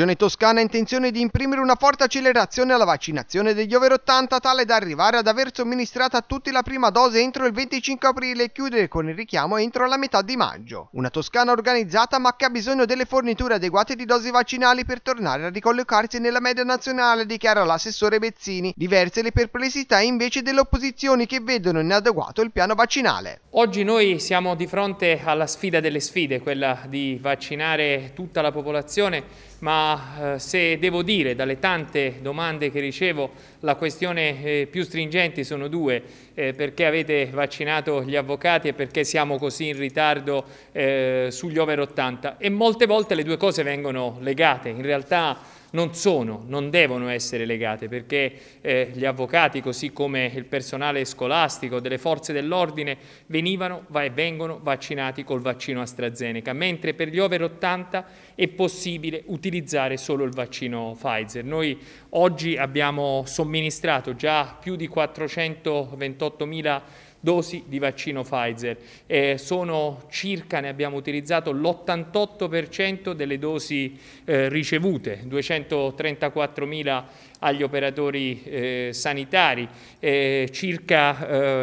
regione toscana ha intenzione di imprimere una forte accelerazione alla vaccinazione degli over 80 tale da arrivare ad aver somministrato a tutti la prima dose entro il 25 aprile e chiudere con il richiamo entro la metà di maggio. Una Toscana organizzata ma che ha bisogno delle forniture adeguate di dosi vaccinali per tornare a ricollocarsi nella media nazionale, dichiara l'assessore Bezzini. Diverse le perplessità invece delle opposizioni che vedono inadeguato il piano vaccinale. Oggi noi siamo di fronte alla sfida delle sfide, quella di vaccinare tutta la popolazione ma eh, se devo dire dalle tante domande che ricevo la questione eh, più stringente sono due, eh, perché avete vaccinato gli avvocati e perché siamo così in ritardo eh, sugli over 80 e molte volte le due cose vengono legate, in realtà non sono, non devono essere legate perché eh, gli avvocati, così come il personale scolastico delle forze dell'ordine, venivano e vengono vaccinati col vaccino AstraZeneca, mentre per gli over 80 è possibile utilizzare solo il vaccino Pfizer. Noi oggi abbiamo somministrato già più di 428 mila dosi di vaccino Pfizer. Eh, sono circa, ne abbiamo utilizzato l'88% delle dosi eh, ricevute, 234.000 agli operatori eh, sanitari, eh, circa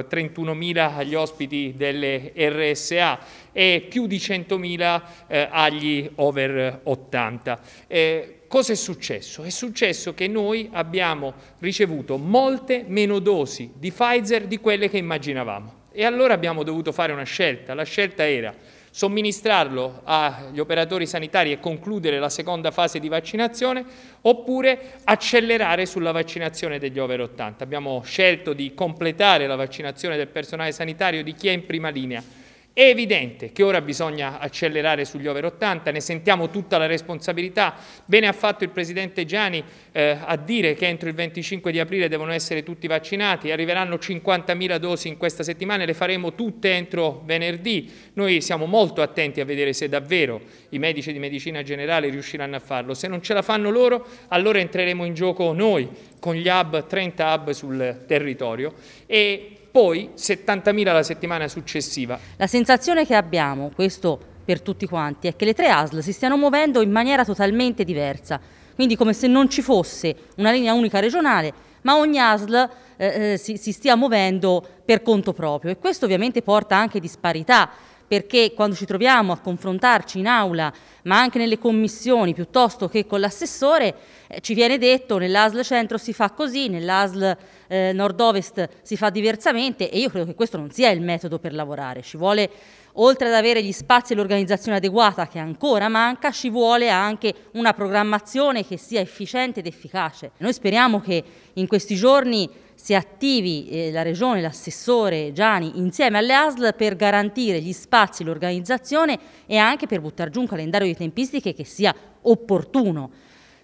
31.000 eh, agli ospiti delle RSA e più di 100.000 eh, agli over 80 cosa è successo? È successo che noi abbiamo ricevuto molte meno dosi di Pfizer di quelle che immaginavamo. E allora abbiamo dovuto fare una scelta. La scelta era somministrarlo agli operatori sanitari e concludere la seconda fase di vaccinazione oppure accelerare sulla vaccinazione degli over 80. Abbiamo scelto di completare la vaccinazione del personale sanitario di chi è in prima linea è evidente che ora bisogna accelerare sugli over 80, ne sentiamo tutta la responsabilità. Bene ha fatto il Presidente Gianni eh, a dire che entro il 25 di aprile devono essere tutti vaccinati, arriveranno 50.000 dosi in questa settimana e le faremo tutte entro venerdì. Noi siamo molto attenti a vedere se davvero i medici di medicina generale riusciranno a farlo. Se non ce la fanno loro, allora entreremo in gioco noi con gli hub, 30 hub sul territorio e poi 70.000 la settimana successiva. La sensazione che abbiamo, questo per tutti quanti, è che le tre ASL si stiano muovendo in maniera totalmente diversa, quindi come se non ci fosse una linea unica regionale, ma ogni ASL eh, eh, si, si stia muovendo per conto proprio e questo ovviamente porta anche disparità perché quando ci troviamo a confrontarci in aula, ma anche nelle commissioni piuttosto che con l'assessore, eh, ci viene detto nell'ASL centro si fa così, nell'ASL eh, nord-ovest si fa diversamente e io credo che questo non sia il metodo per lavorare, ci vuole oltre ad avere gli spazi e l'organizzazione adeguata che ancora manca, ci vuole anche una programmazione che sia efficiente ed efficace. Noi speriamo che in questi giorni si attivi eh, la Regione, l'assessore Gianni insieme alle ASL per garantire gli spazi, l'organizzazione e anche per buttare giù un calendario di tempistiche che sia opportuno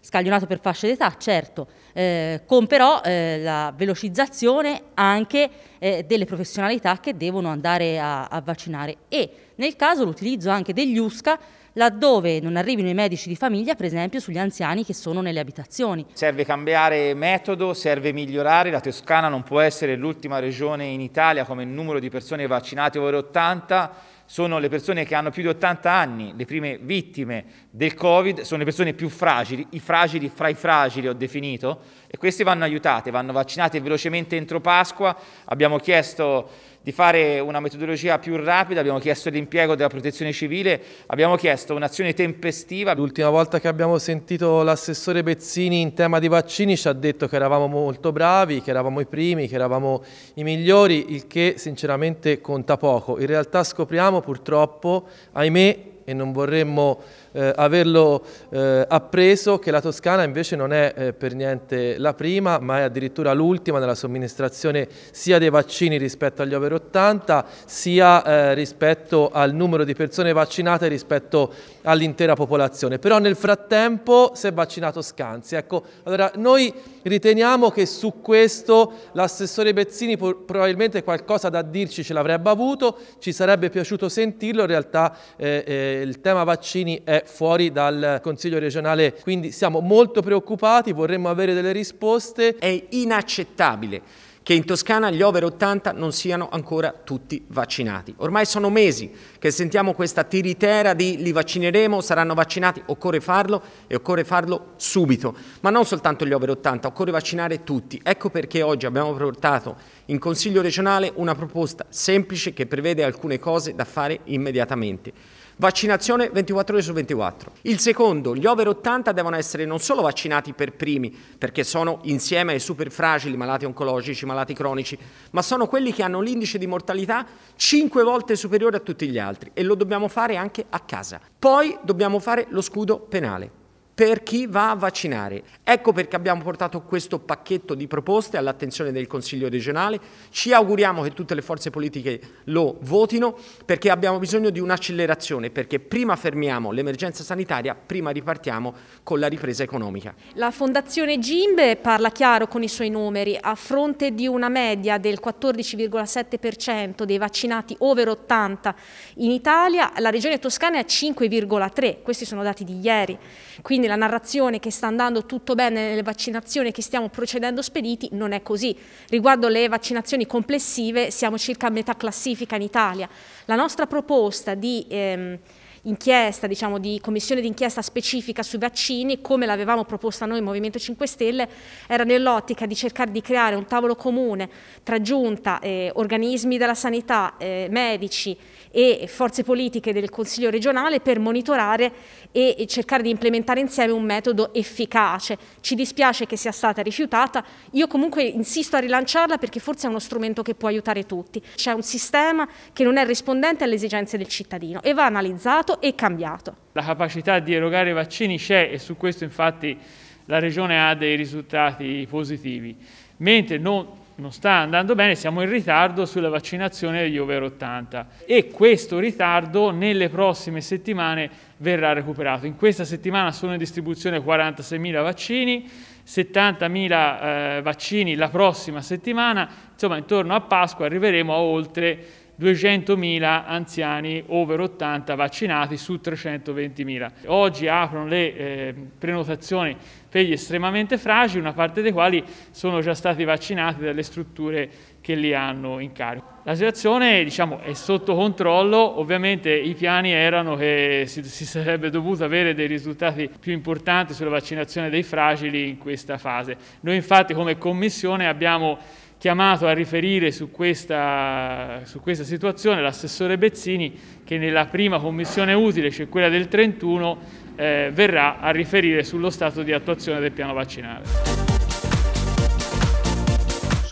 scaglionato per fasce d'età, certo, eh, con però eh, la velocizzazione anche eh, delle professionalità che devono andare a, a vaccinare e nel caso l'utilizzo anche degli USCA laddove non arrivino i medici di famiglia, per esempio sugli anziani che sono nelle abitazioni. Serve cambiare metodo, serve migliorare, la Toscana non può essere l'ultima regione in Italia come numero di persone vaccinate over 80, sono le persone che hanno più di 80 anni, le prime vittime del Covid, sono le persone più fragili, i fragili fra i fragili ho definito, e queste vanno aiutate, vanno vaccinate velocemente entro Pasqua. Abbiamo chiesto di fare una metodologia più rapida, abbiamo chiesto l'impiego della protezione civile, abbiamo chiesto un'azione tempestiva. L'ultima volta che abbiamo sentito l'assessore Bezzini in tema di vaccini ci ha detto che eravamo molto bravi, che eravamo i primi, che eravamo i migliori, il che sinceramente conta poco. In realtà scopriamo purtroppo, ahimè, e non vorremmo eh, averlo eh, appreso che la Toscana invece non è eh, per niente la prima ma è addirittura l'ultima nella somministrazione sia dei vaccini rispetto agli over 80 sia eh, rispetto al numero di persone vaccinate rispetto all'intera popolazione. Però nel frattempo si è vaccinato Scanzi. Ecco, allora noi riteniamo che su questo l'assessore Bezzini probabilmente qualcosa da dirci ce l'avrebbe avuto, ci sarebbe piaciuto sentirlo, in realtà eh, eh, il tema vaccini è fuori dal Consiglio regionale, quindi siamo molto preoccupati, vorremmo avere delle risposte. È inaccettabile che in Toscana gli over 80 non siano ancora tutti vaccinati. Ormai sono mesi che sentiamo questa tiritera di li vaccineremo, saranno vaccinati, occorre farlo e occorre farlo subito, ma non soltanto gli over 80, occorre vaccinare tutti. Ecco perché oggi abbiamo portato in Consiglio regionale una proposta semplice che prevede alcune cose da fare immediatamente. Vaccinazione 24 ore su 24. Il secondo, gli over 80 devono essere non solo vaccinati per primi, perché sono insieme ai super fragili, malati oncologici, malati cronici, ma sono quelli che hanno l'indice di mortalità 5 volte superiore a tutti gli altri e lo dobbiamo fare anche a casa. Poi dobbiamo fare lo scudo penale per chi va a vaccinare. Ecco perché abbiamo portato questo pacchetto di proposte all'attenzione del Consiglio regionale. Ci auguriamo che tutte le forze politiche lo votino perché abbiamo bisogno di un'accelerazione, perché prima fermiamo l'emergenza sanitaria, prima ripartiamo con la ripresa economica. La Fondazione Gimbe parla chiaro con i suoi numeri. A fronte di una media del 14,7% dei vaccinati over 80 in Italia, la regione toscana è a 5,3%. Questi sono dati di ieri. Quindi quindi la narrazione che sta andando tutto bene nelle vaccinazioni che stiamo procedendo spediti non è così. Riguardo le vaccinazioni complessive siamo circa a metà classifica in Italia. La nostra proposta di... Ehm, inchiesta, diciamo di commissione d'inchiesta specifica sui vaccini, come l'avevamo proposta noi Movimento 5 Stelle, era nell'ottica di cercare di creare un tavolo comune tra giunta, eh, organismi della sanità, eh, medici e forze politiche del Consiglio regionale per monitorare e, e cercare di implementare insieme un metodo efficace. Ci dispiace che sia stata rifiutata, io comunque insisto a rilanciarla perché forse è uno strumento che può aiutare tutti. C'è un sistema che non è rispondente alle esigenze del cittadino e va analizzato migliorato e cambiato. La capacità di erogare vaccini c'è e su questo infatti la Regione ha dei risultati positivi, mentre non, non sta andando bene, siamo in ritardo sulla vaccinazione degli over 80 e questo ritardo nelle prossime settimane verrà recuperato. In questa settimana sono in distribuzione 46.000 vaccini, 70.000 eh, vaccini la prossima settimana, insomma intorno a Pasqua arriveremo a oltre 200.000 anziani over 80 vaccinati su 320.000. Oggi aprono le eh, prenotazioni per gli estremamente fragili, una parte dei quali sono già stati vaccinati dalle strutture che li hanno in carico. La situazione diciamo, è sotto controllo, ovviamente i piani erano che si, si sarebbe dovuto avere dei risultati più importanti sulla vaccinazione dei fragili in questa fase. Noi infatti come Commissione abbiamo chiamato a riferire su questa, su questa situazione l'assessore Bezzini che nella prima commissione utile, cioè quella del 31, eh, verrà a riferire sullo stato di attuazione del piano vaccinale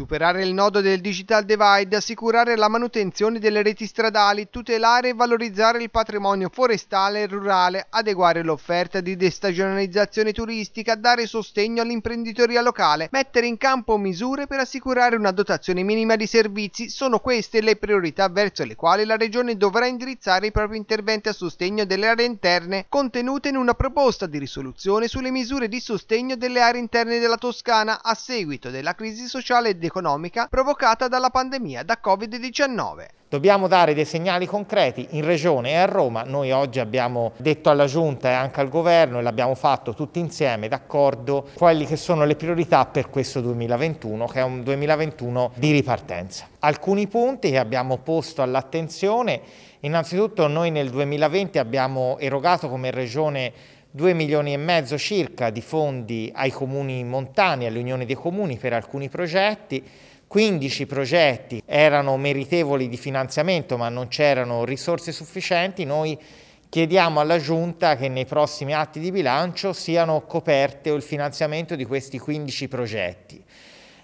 superare il nodo del digital divide, assicurare la manutenzione delle reti stradali, tutelare e valorizzare il patrimonio forestale e rurale, adeguare l'offerta di destagionalizzazione turistica, dare sostegno all'imprenditoria locale, mettere in campo misure per assicurare una dotazione minima di servizi, sono queste le priorità verso le quali la Regione dovrà indirizzare i propri interventi a sostegno delle aree interne contenute in una proposta di risoluzione sulle misure di sostegno delle aree interne della Toscana a seguito della crisi sociale ed economica economica provocata dalla pandemia da Covid-19. Dobbiamo dare dei segnali concreti in Regione e a Roma. Noi oggi abbiamo detto alla Giunta e anche al Governo, e l'abbiamo fatto tutti insieme, d'accordo, quali che sono le priorità per questo 2021, che è un 2021 di ripartenza. Alcuni punti che abbiamo posto all'attenzione, innanzitutto noi nel 2020 abbiamo erogato come Regione 2 milioni e mezzo circa di fondi ai comuni montani, all'Unione dei Comuni per alcuni progetti, 15 progetti erano meritevoli di finanziamento ma non c'erano risorse sufficienti, noi chiediamo alla Giunta che nei prossimi atti di bilancio siano coperte il finanziamento di questi 15 progetti.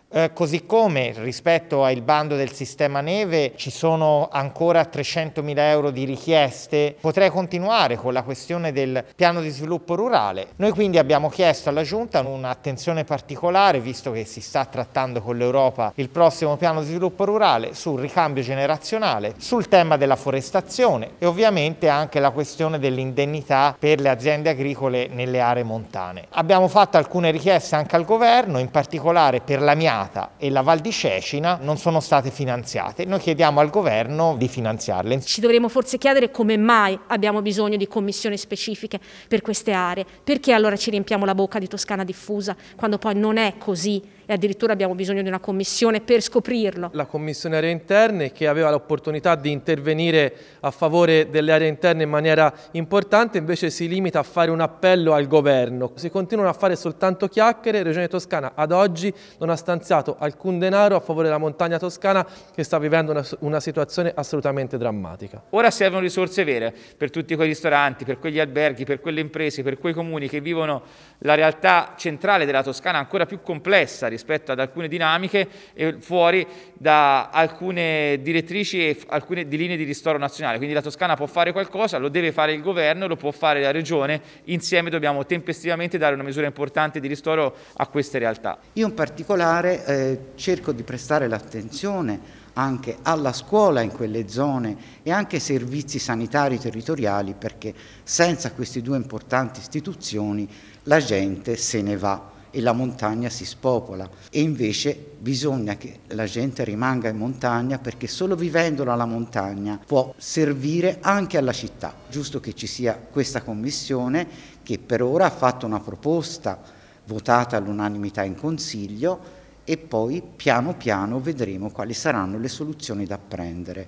Eh, così come rispetto al bando del sistema neve ci sono ancora 300.000 euro di richieste, potrei continuare con la questione del piano di sviluppo rurale. Noi quindi abbiamo chiesto alla Giunta un'attenzione particolare, visto che si sta trattando con l'Europa il prossimo piano di sviluppo rurale, sul ricambio generazionale, sul tema della forestazione e ovviamente anche la questione dell'indennità per le aziende agricole nelle aree montane. Abbiamo fatto alcune richieste anche al governo, in particolare per la mia Ternata e la Val di Cecina non sono state finanziate. Noi chiediamo al governo di finanziarle. Ci dovremmo forse chiedere come mai abbiamo bisogno di commissioni specifiche per queste aree. Perché allora ci riempiamo la bocca di Toscana diffusa quando poi non è così? e addirittura abbiamo bisogno di una commissione per scoprirlo. La commissione aree interne che aveva l'opportunità di intervenire a favore delle aree interne in maniera importante invece si limita a fare un appello al governo. Si continuano a fare soltanto chiacchiere, Regione Toscana ad oggi non ha stanziato alcun denaro a favore della montagna toscana che sta vivendo una, una situazione assolutamente drammatica. Ora servono risorse vere per tutti quei ristoranti, per quegli alberghi, per quelle imprese, per quei comuni che vivono la realtà centrale della Toscana ancora più complessa rispetto ad alcune dinamiche e fuori da alcune direttrici e alcune di linee di ristoro nazionale. Quindi la Toscana può fare qualcosa, lo deve fare il governo, lo può fare la regione, insieme dobbiamo tempestivamente dare una misura importante di ristoro a queste realtà. Io in particolare eh, cerco di prestare l'attenzione anche alla scuola in quelle zone e anche ai servizi sanitari territoriali perché senza queste due importanti istituzioni la gente se ne va e la montagna si spopola e invece bisogna che la gente rimanga in montagna perché solo vivendola la montagna può servire anche alla città. Giusto che ci sia questa commissione che per ora ha fatto una proposta votata all'unanimità in consiglio e poi piano piano vedremo quali saranno le soluzioni da prendere.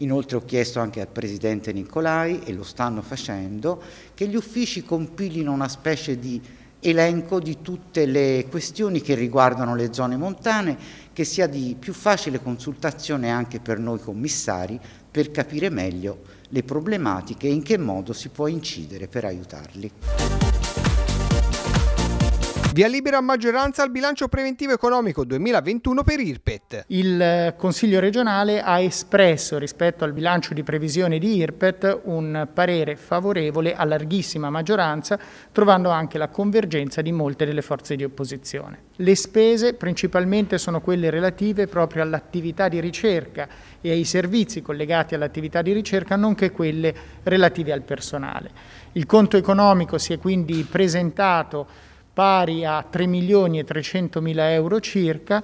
Inoltre ho chiesto anche al Presidente Nicolai, e lo stanno facendo, che gli uffici compilino una specie di elenco di tutte le questioni che riguardano le zone montane, che sia di più facile consultazione anche per noi commissari per capire meglio le problematiche e in che modo si può incidere per aiutarli. Via libera a maggioranza al bilancio preventivo economico 2021 per IRPET. Il eh, Consiglio regionale ha espresso rispetto al bilancio di previsione di IRPET un parere favorevole a larghissima maggioranza, trovando anche la convergenza di molte delle forze di opposizione. Le spese principalmente sono quelle relative proprio all'attività di ricerca e ai servizi collegati all'attività di ricerca, nonché quelle relative al personale. Il conto economico si è quindi presentato pari a 3 milioni e 300 mila euro circa,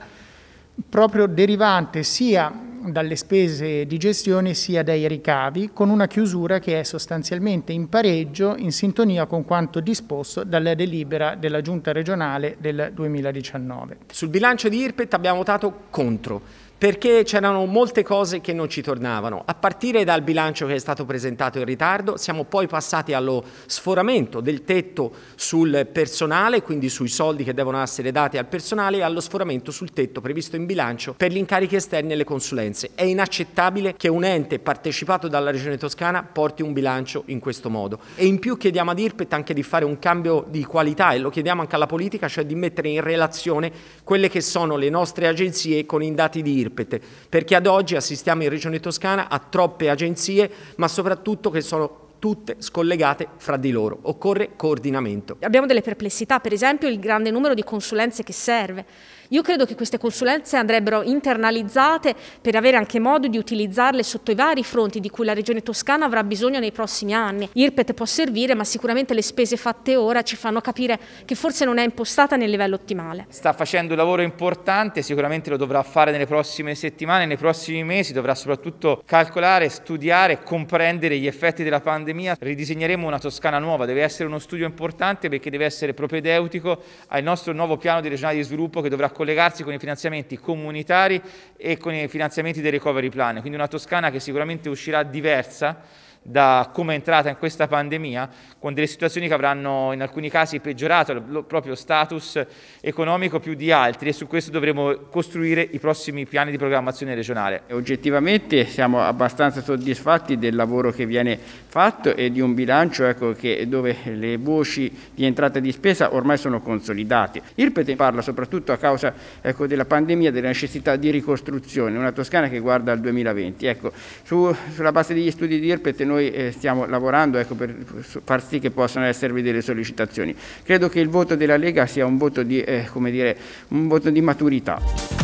proprio derivante sia dalle spese di gestione sia dai ricavi, con una chiusura che è sostanzialmente in pareggio in sintonia con quanto disposto dalla delibera della Giunta regionale del 2019. Sul bilancio di IRPET abbiamo votato contro perché c'erano molte cose che non ci tornavano. A partire dal bilancio che è stato presentato in ritardo, siamo poi passati allo sforamento del tetto sul personale, quindi sui soldi che devono essere dati al personale, e allo sforamento sul tetto previsto in bilancio per gli incarichi esterni e le consulenze. È inaccettabile che un ente partecipato dalla Regione Toscana porti un bilancio in questo modo. E in più chiediamo ad IRPET anche di fare un cambio di qualità e lo chiediamo anche alla politica, cioè di mettere in relazione quelle che sono le nostre agenzie con i dati di IRPET Irpet, perché ad oggi assistiamo in Regione Toscana a troppe agenzie, ma soprattutto che sono tutte scollegate fra di loro. Occorre coordinamento. Abbiamo delle perplessità, per esempio il grande numero di consulenze che serve. Io credo che queste consulenze andrebbero internalizzate per avere anche modo di utilizzarle sotto i vari fronti di cui la Regione Toscana avrà bisogno nei prossimi anni. IRPET può servire, ma sicuramente le spese fatte ora ci fanno capire che forse non è impostata nel livello ottimale. Sta facendo un lavoro importante, sicuramente lo dovrà fare nelle prossime settimane, nei prossimi mesi, dovrà soprattutto calcolare, studiare, comprendere gli effetti della pandemia. Ridisegneremo una Toscana nuova, deve essere uno studio importante perché deve essere propedeutico al nostro nuovo piano di regionale di sviluppo che dovrà collegarsi con i finanziamenti comunitari e con i finanziamenti dei recovery plan, quindi una Toscana che sicuramente uscirà diversa da come è entrata in questa pandemia, con delle situazioni che avranno in alcuni casi peggiorato il proprio status economico più di altri e su questo dovremo costruire i prossimi piani di programmazione regionale. Oggettivamente siamo abbastanza soddisfatti del lavoro che viene fatto e di un bilancio ecco, che, dove le voci di entrata e di spesa ormai sono consolidate. Irpete parla soprattutto a causa ecco, della pandemia, della necessità di ricostruzione, una Toscana che guarda al 2020. Ecco, su, sulla base degli studi di Irpete noi eh, stiamo lavorando ecco, per far sì che possano esservi delle sollecitazioni. Credo che il voto della Lega sia un voto di, eh, dire, un voto di maturità.